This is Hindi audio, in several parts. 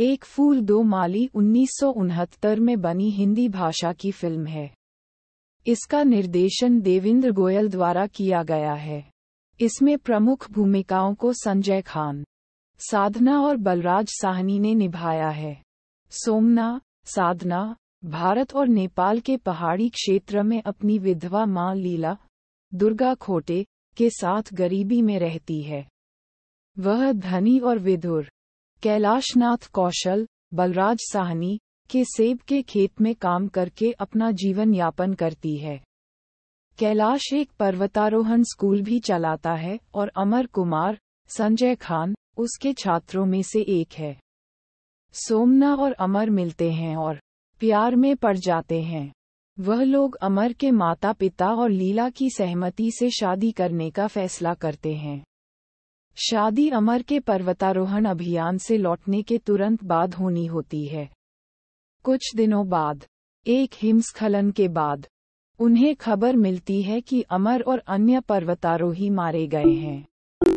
एक फूल दो माली उन्नीस में बनी हिंदी भाषा की फिल्म है इसका निर्देशन देवेंद्र गोयल द्वारा किया गया है इसमें प्रमुख भूमिकाओं को संजय खान साधना और बलराज साहनी ने निभाया है सोमना साधना भारत और नेपाल के पहाड़ी क्षेत्र में अपनी विधवा मां लीला दुर्गा खोटे के साथ गरीबी में रहती है वह धनी और विधुर कैलाशनाथ कौशल बलराज साहनी के सेब के खेत में काम करके अपना जीवन यापन करती है कैलाश एक पर्वतारोहण स्कूल भी चलाता है और अमर कुमार संजय खान उसके छात्रों में से एक है सोमना और अमर मिलते हैं और प्यार में पड़ जाते हैं वह लोग अमर के माता पिता और लीला की सहमति से शादी करने का फैसला करते हैं शादी अमर के पर्वतारोहण अभियान से लौटने के तुरंत बाद होनी होती है कुछ दिनों बाद एक हिमस्खलन के बाद उन्हें खबर मिलती है कि अमर और अन्य पर्वतारोही मारे गए हैं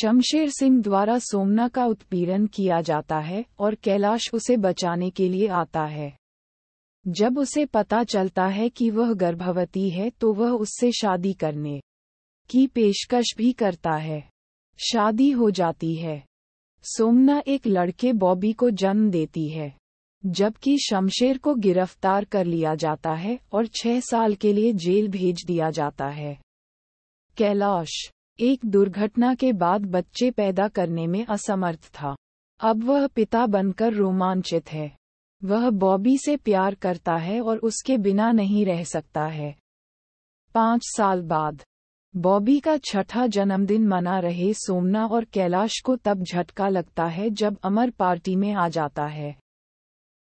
शमशेर सिंह द्वारा सोमना का उत्पीड़न किया जाता है और कैलाश उसे बचाने के लिए आता है जब उसे पता चलता है कि वह गर्भवती है तो वह उससे शादी करने की पेशकश भी करता है शादी हो जाती है सोमना एक लड़के बॉबी को जन्म देती है जबकि शमशेर को गिरफ्तार कर लिया जाता है और छह साल के लिए जेल भेज दिया जाता है कैलाश एक दुर्घटना के बाद बच्चे पैदा करने में असमर्थ था अब वह पिता बनकर रोमांचित है वह बॉबी से प्यार करता है और उसके बिना नहीं रह सकता है पाँच साल बाद बॉबी का छठा जन्मदिन मना रहे सोमना और कैलाश को तब झटका लगता है जब अमर पार्टी में आ जाता है